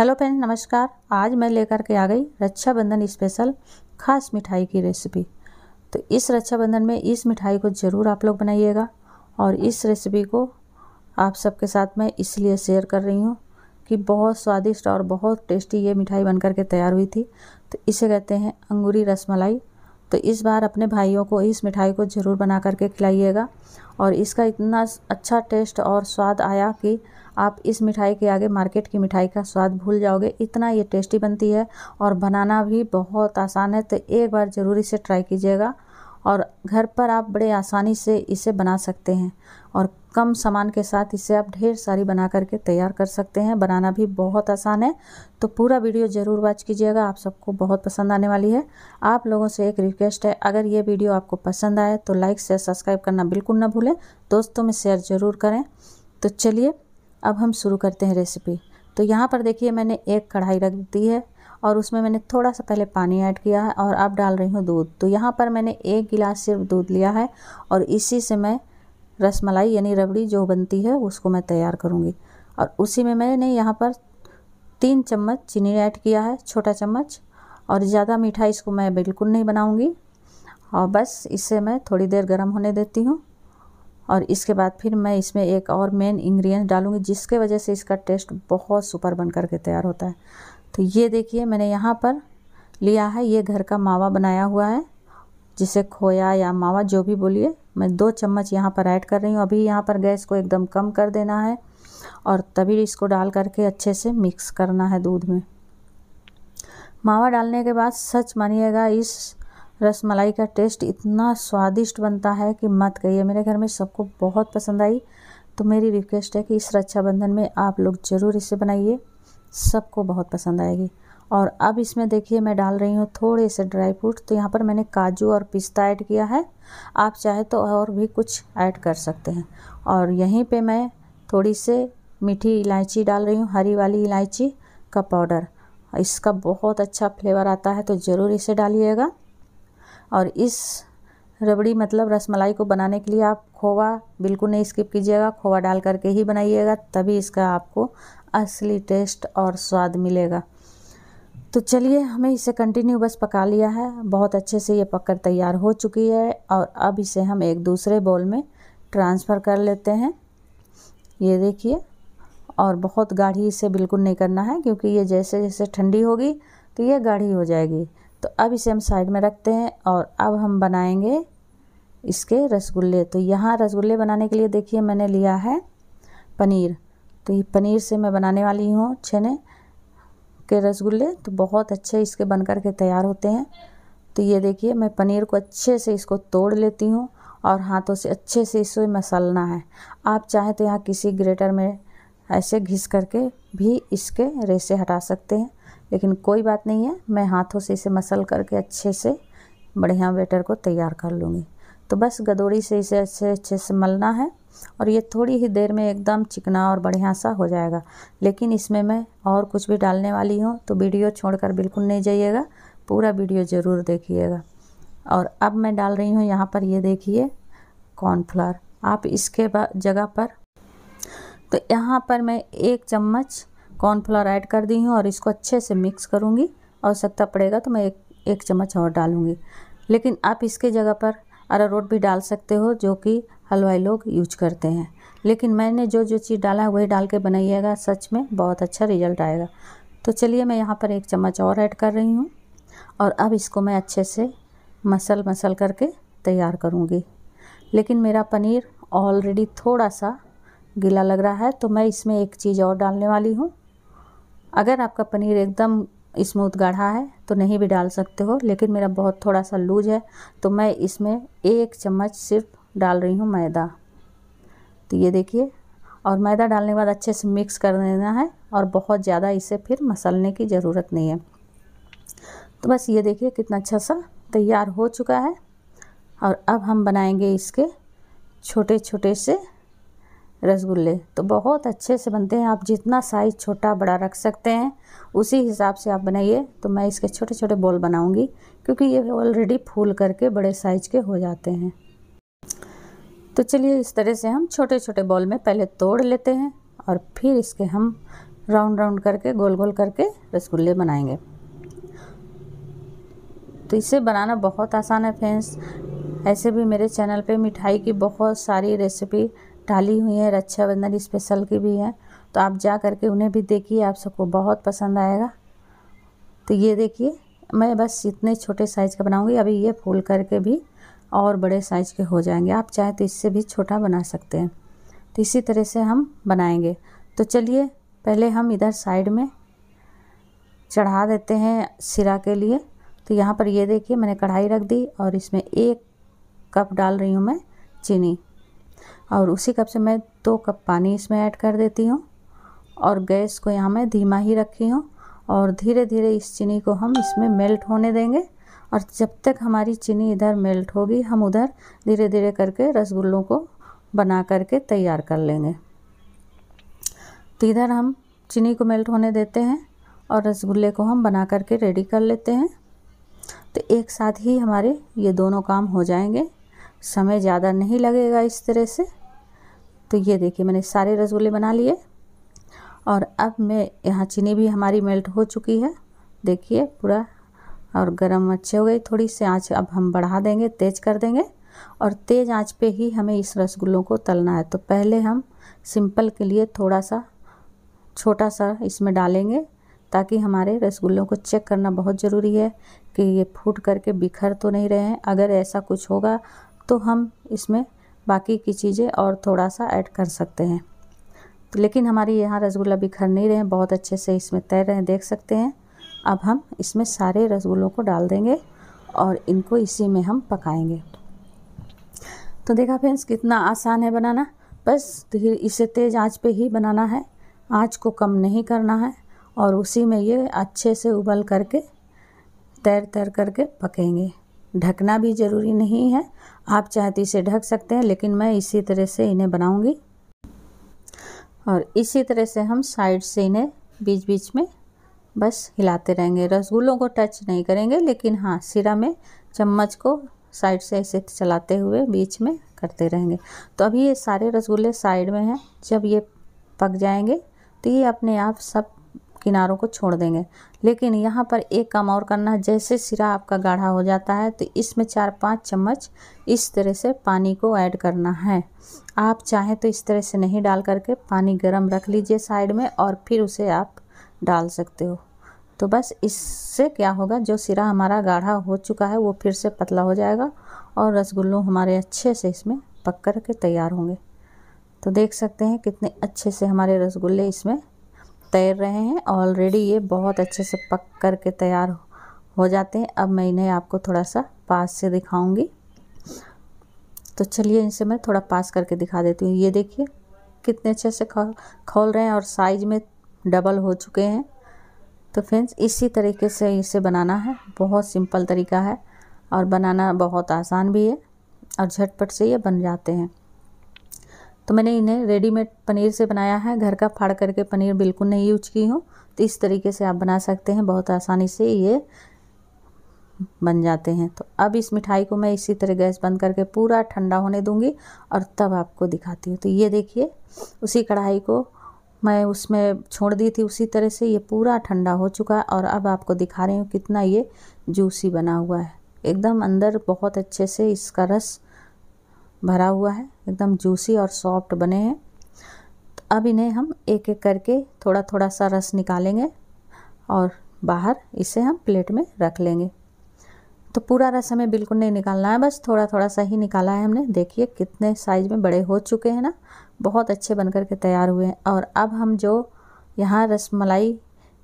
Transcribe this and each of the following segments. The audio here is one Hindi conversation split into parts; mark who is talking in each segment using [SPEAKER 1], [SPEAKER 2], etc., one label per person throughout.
[SPEAKER 1] हेलो फ्रेंड नमस्कार आज मैं लेकर के आ गई रक्षाबंधन स्पेशल खास मिठाई की रेसिपी तो इस रक्षाबंधन में इस मिठाई को ज़रूर आप लोग बनाइएगा और इस रेसिपी को आप सबके साथ मैं इसलिए शेयर कर रही हूँ कि बहुत स्वादिष्ट और बहुत टेस्टी ये मिठाई बन कर के तैयार हुई थी तो इसे कहते हैं अंगूरी रसमलाई तो इस बार अपने भाइयों को इस मिठाई को ज़रूर बना करके खिलाइएगा और इसका इतना अच्छा टेस्ट और स्वाद आया कि आप इस मिठाई के आगे मार्केट की मिठाई का स्वाद भूल जाओगे इतना ये टेस्टी बनती है और बनाना भी बहुत आसान है तो एक बार ज़रूर इसे ट्राई कीजिएगा और घर पर आप बड़े आसानी से इसे बना सकते हैं और कम सामान के साथ इसे आप ढेर सारी बना करके तैयार कर सकते हैं बनाना भी बहुत आसान है तो पूरा वीडियो ज़रूर वॉच कीजिएगा आप सबको बहुत पसंद आने वाली है आप लोगों से एक रिक्वेस्ट है अगर ये वीडियो आपको पसंद आए तो लाइक शेयर सब्सक्राइब करना बिल्कुल ना भूलें दोस्तों में शेयर ज़रूर करें तो चलिए अब हम शुरू करते हैं रेसिपी तो यहाँ पर देखिए मैंने एक कढ़ाई रख दी है और उसमें मैंने थोड़ा सा पहले पानी ऐड किया है और अब डाल रही हूँ दूध तो यहाँ पर मैंने एक गिलास सिर्फ दूध लिया है और इसी से मैं रसमलाई यानी रबड़ी जो बनती है उसको मैं तैयार करूँगी और उसी में मैंने यहाँ पर तीन चम्मच चीनी ऐड किया है छोटा चम्मच और ज़्यादा मीठा इसको मैं बिल्कुल नहीं बनाऊँगी और बस इसे मैं थोड़ी देर गर्म होने देती हूँ और इसके बाद फिर मैं इसमें एक और मेन इंग्रेडिएंट डालूंगी जिसके वजह से इसका टेस्ट बहुत सुपर बन करके तैयार होता है तो ये देखिए मैंने यहाँ पर लिया है ये घर का मावा बनाया हुआ है जिसे खोया या मावा जो भी बोलिए मैं दो चम्मच यहाँ पर ऐड कर रही हूँ अभी यहाँ पर गैस को एकदम कम कर देना है और तभी इसको डाल करके अच्छे से मिक्स करना है दूध में मावा डालने के बाद सच मानिएगा इस रसमलाई का टेस्ट इतना स्वादिष्ट बनता है कि मत कहिए मेरे घर में सबको बहुत पसंद आई तो मेरी रिक्वेस्ट है कि इस रक्षाबंधन में आप लोग ज़रूर इसे बनाइए सबको बहुत पसंद आएगी और अब इसमें देखिए मैं डाल रही हूँ थोड़े से ड्राई फ्रूट तो यहाँ पर मैंने काजू और पिस्ता ऐड किया है आप चाहे तो और भी कुछ ऐड कर सकते हैं और यहीं पे मैं थोड़ी से मीठी इलायची डाल रही हूँ हरी वाली इलायची का पाउडर इसका बहुत अच्छा फ्लेवर आता है तो ज़रूर इसे डालिएगा और इस रबड़ी मतलब रसमलाई को बनाने के लिए आप खोवा बिल्कुल नहीं स्किप कीजिएगा खोवा डाल करके ही बनाइएगा तभी इसका आपको असली टेस्ट और स्वाद मिलेगा तो चलिए हमें इसे कंटिन्यू बस पका लिया है बहुत अच्छे से ये पककर तैयार हो चुकी है और अब इसे हम एक दूसरे बॉल में ट्रांसफ़र कर लेते हैं ये देखिए और बहुत गाढ़ी इसे बिल्कुल नहीं करना है क्योंकि ये जैसे जैसे ठंडी होगी तो ये गाढ़ी हो जाएगी तो अब इसे हम साइड में रखते हैं और अब हम बनाएंगे इसके रसगुल्ले तो यहाँ रसगुल्ले बनाने के लिए देखिए मैंने लिया है पनीर तो ये पनीर से मैं बनाने वाली हूँ छेने के रसगुल्ले तो बहुत अच्छे इसके बन कर के तैयार होते हैं तो ये देखिए मैं पनीर को अच्छे से इसको तोड़ लेती हूँ और हाथों से अच्छे से इसे मसलना है आप चाहें तो यहाँ किसी ग्रेटर में ऐसे घिस करके भी इसके रेसे हटा सकते हैं लेकिन कोई बात नहीं है मैं हाथों से इसे मसल करके अच्छे से बढ़िया वेटर को तैयार कर लूँगी तो बस गदोड़ी से इसे अच्छे अच्छे से मलना है और ये थोड़ी ही देर में एकदम चिकना और बढ़िया सा हो जाएगा लेकिन इसमें मैं और कुछ भी डालने वाली हूँ तो वीडियो छोड़कर बिल्कुल नहीं जाइएगा पूरा वीडियो ज़रूर देखिएगा और अब मैं डाल रही हूँ यहाँ पर ये देखिए कॉर्नफ्लावर आप इसके जगह पर तो यहाँ पर मैं एक चम्मच कॉर्नफ्लावर ऐड कर दी हूँ और इसको अच्छे से मिक्स करूँगी आवश्यकता पड़ेगा तो मैं एक एक चम्मच और डालूँगी लेकिन आप इसके जगह पर अरारोट भी डाल सकते हो जो कि हलवाई लोग यूज करते हैं लेकिन मैंने जो जो चीज़ डाला है वही डाल के बनाइएगा सच में बहुत अच्छा रिजल्ट आएगा तो चलिए मैं यहाँ पर एक चम्मच और ऐड कर रही हूँ और अब इसको मैं अच्छे से मसल मसल करके तैयार करूँगी लेकिन मेरा पनीर ऑलरेडी थोड़ा सा गीला लग रहा है तो मैं इसमें एक चीज़ और डालने वाली हूँ अगर आपका पनीर एकदम स्मूथ गाढ़ा है तो नहीं भी डाल सकते हो लेकिन मेरा बहुत थोड़ा सा लूज है तो मैं इसमें एक चम्मच सिर्फ डाल रही हूँ मैदा तो ये देखिए और मैदा डालने के बाद अच्छे से मिक्स कर देना है और बहुत ज़्यादा इसे फिर मसलने की ज़रूरत नहीं है तो बस ये देखिए कितना अच्छा सा तैयार हो चुका है और अब हम बनाएंगे इसके छोटे छोटे से रसगुल्ले तो बहुत अच्छे से बनते हैं आप जितना साइज़ छोटा बड़ा रख सकते हैं उसी हिसाब से आप बनाइए तो मैं इसके छोटे छोटे बॉल बनाऊंगी क्योंकि ये ऑलरेडी फूल करके बड़े साइज़ के हो जाते हैं तो चलिए इस तरह से हम छोटे छोटे बॉल में पहले तोड़ लेते हैं और फिर इसके हम राउंड राउंड करके गोल गोल करके रसगुल्ले बनाएंगे तो इसे बनाना बहुत आसान है फ्रेंड्स ऐसे भी मेरे चैनल पे मिठाई की बहुत सारी रेसिपी डाली हुई हैं रक्षाबंधन स्पेशल की भी है तो आप जा कर के उन्हें भी देखिए आप सबको बहुत पसंद आएगा तो ये देखिए मैं बस इतने छोटे साइज़ का बनाऊँगी अभी ये फूल करके भी और बड़े साइज़ के हो जाएंगे आप चाहे तो इससे भी छोटा बना सकते हैं तो इसी तरह से हम बनाएंगे तो चलिए पहले हम इधर साइड में चढ़ा देते हैं सिरा के लिए तो यहाँ पर ये देखिए मैंने कढ़ाई रख दी और इसमें एक कप डाल रही हूँ मैं चीनी और उसी कप से मैं दो कप पानी इसमें ऐड कर देती हूँ और गैस को यहाँ मैं धीमा ही रखी हूँ और धीरे धीरे इस चीनी को हम इसमें मेल्ट होने देंगे और जब तक हमारी चीनी इधर मेल्ट होगी हम उधर धीरे धीरे करके रसगुल्लों को बना करके तैयार कर लेंगे तो इधर हम चीनी को मेल्ट होने देते हैं और रसगुल्ले को हम बना करके रेडी कर लेते हैं तो एक साथ ही हमारे ये दोनों काम हो जाएंगे समय ज़्यादा नहीं लगेगा इस तरह से तो ये देखिए मैंने सारे रसगुल्ले बना लिए और अब मैं यहाँ चीनी भी हमारी मेल्ट हो चुकी है देखिए पूरा और गरम अच्छे हो गई थोड़ी सी आँच अब हम बढ़ा देंगे तेज़ कर देंगे और तेज़ आँच पे ही हमें इस रसगुल्लों को तलना है तो पहले हम सिंपल के लिए थोड़ा सा छोटा सा इसमें डालेंगे ताकि हमारे रसगुल्लों को चेक करना बहुत ज़रूरी है कि ये फूट करके बिखर तो नहीं रहे हैं अगर ऐसा कुछ होगा तो हम इसमें बाकी की चीज़ें और थोड़ा सा ऐड कर सकते हैं तो लेकिन हमारे यहाँ रसगुल्ला बिखर नहीं रहे बहुत अच्छे से इसमें तैर रहे हैं देख सकते हैं अब हम इसमें सारे रसगुल्लों को डाल देंगे और इनको इसी में हम पकाएंगे तो देखा फ्रेंड्स कितना आसान है बनाना बस धीरे इसे तेज़ आंच पे ही बनाना है आंच को कम नहीं करना है और उसी में ये अच्छे से उबल करके तैर तैर करके पकेंगे ढकना भी ज़रूरी नहीं है आप चाहे तो इसे ढक सकते हैं लेकिन मैं इसी तरह से इन्हें बनाऊंगी और इसी तरह से हम साइड से इन्हें बीच बीच में बस हिलाते रहेंगे रसगुल्लों को टच नहीं करेंगे लेकिन हाँ सिरा में चम्मच को साइड से ऐसे चलाते हुए बीच में करते रहेंगे तो अभी ये सारे रसगुल्ले साइड में हैं जब ये पक जाएंगे तो ये अपने आप सब किनारों को छोड़ देंगे लेकिन यहाँ पर एक काम और करना है जैसे सिरा आपका गाढ़ा हो जाता है तो इसमें चार पाँच चम्मच इस तरह से पानी को ऐड करना है आप चाहें तो इस तरह से नहीं डाल करके पानी गर्म रख लीजिए साइड में और फिर उसे आप डाल सकते हो तो बस इससे क्या होगा जो सिरा हमारा गाढ़ा हो चुका है वो फिर से पतला हो जाएगा और रसगुल्लों हमारे अच्छे से इसमें पक कर के तैयार होंगे तो देख सकते हैं कितने अच्छे से हमारे रसगुल्ले इसमें तैर रहे हैं ऑलरेडी ये बहुत अच्छे से पक कर के तैयार हो जाते हैं अब मैं इन्हें आपको थोड़ा सा पास से दिखाऊंगी तो चलिए इनसे मैं थोड़ा पास करके दिखा देती हूँ ये देखिए कितने अच्छे से खोल खोल रहे हैं और साइज में डबल हो चुके हैं तो फ्रेंड्स इसी तरीके से इसे बनाना है बहुत सिंपल तरीका है और बनाना बहुत आसान भी है और झटपट से ये बन जाते हैं तो मैंने इन्हें रेडीमेड पनीर से बनाया है घर का फाड़ करके पनीर बिल्कुल नहीं यूज की हूँ तो इस तरीके से आप बना सकते हैं बहुत आसानी से ये बन जाते हैं तो अब इस मिठाई को मैं इसी तरह गैस बंद करके पूरा ठंडा होने दूंगी और तब आपको दिखाती हूँ तो ये देखिए उसी कढ़ाई को मैं उसमें छोड़ दी थी उसी तरह से ये पूरा ठंडा हो चुका है और अब आपको दिखा रही हूँ कितना ये जूसी बना हुआ है एकदम अंदर बहुत अच्छे से इसका रस भरा हुआ है एकदम जूसी और सॉफ्ट बने हैं तो अब इन्हें हम एक एक करके थोड़ा थोड़ा सा रस निकालेंगे और बाहर इसे हम प्लेट में रख लेंगे तो पूरा रस हमें बिल्कुल नहीं निकालना है बस थोड़ा थोड़ा सा ही निकाला है हमने देखिए कितने साइज में बड़े हो चुके हैं ना बहुत अच्छे बन कर के तैयार हुए हैं और अब हम जो यहाँ रस मलाई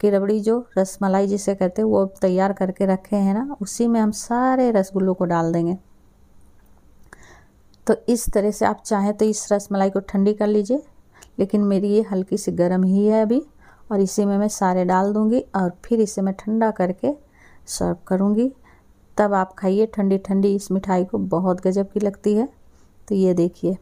[SPEAKER 1] की रबड़ी जो रस मलाई जिसे कहते हैं वो तैयार करके रखे हैं ना उसी में हम सारे रसगुल्लों को डाल देंगे तो इस तरह से आप चाहें तो इस रसमलाई को ठंडी कर लीजिए लेकिन मेरी ये हल्की सी गर्म ही है अभी और इसी में मैं सारे डाल दूँगी और फिर इसे मैं ठंडा करके सर्व करूँगी तब आप खाइए ठंडी ठंडी इस मिठाई को बहुत गजब की लगती है तो ये देखिए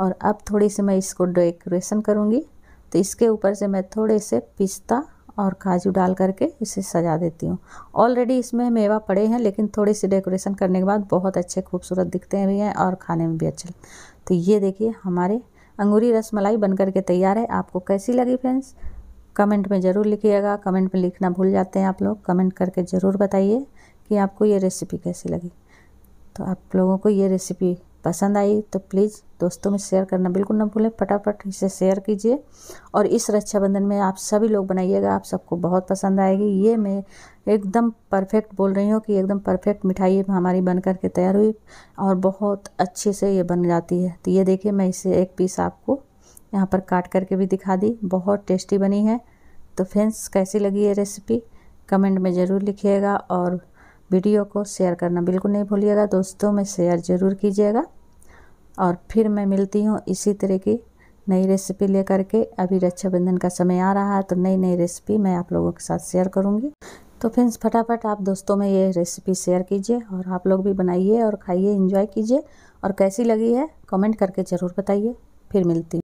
[SPEAKER 1] और अब थोड़ी सी मैं इसको डेकोरेशन करूँगी तो इसके ऊपर से मैं थोड़े से पिस्ता और काजू डाल करके इसे सजा देती हूँ ऑलरेडी इसमें मेवा पड़े हैं लेकिन थोड़ी सी डेकोरेशन करने के बाद बहुत अच्छे खूबसूरत दिखते भी हैं और खाने में भी अच्छे तो ये देखिए हमारे अंगूरी रसमलाई बन करके तैयार है आपको कैसी लगी फ्रेंड्स कमेंट में ज़रूर लिखिएगा कमेंट में लिखना भूल जाते हैं आप लोग कमेंट करके ज़रूर बताइए कि आपको ये रेसिपी कैसी लगी तो आप लोगों को ये रेसिपी पसंद आई तो प्लीज़ दोस्तों में शेयर करना बिल्कुल ना भूलें फटाफट इसे शेयर कीजिए और इस रक्षाबंधन में आप सभी लोग बनाइएगा आप सबको बहुत पसंद आएगी ये मैं एकदम परफेक्ट बोल रही हूँ कि एकदम परफेक्ट मिठाई हमारी बन कर के तैयार हुई और बहुत अच्छे से ये बन जाती है तो ये देखिए मैं इसे एक पीस आपको यहाँ पर काट करके भी दिखा दी बहुत टेस्टी बनी है तो फ्रेंड्स कैसी लगी ये रेसिपी कमेंट में ज़रूर लिखिएगा और वीडियो को शेयर करना बिल्कुल नहीं भूलिएगा दोस्तों में शेयर ज़रूर कीजिएगा और फिर मैं मिलती हूँ इसी तरह की नई रेसिपी लेकर के अभी रक्षाबंधन का समय आ रहा है तो नई नई रेसिपी मैं आप लोगों के साथ शेयर करूँगी तो फ्रेंड्स फटाफट आप दोस्तों में ये रेसिपी शेयर कीजिए और आप लोग भी बनाइए और खाइए इंजॉय कीजिए और कैसी लगी है कमेंट करके ज़रूर बताइए फिर मिलती हूँ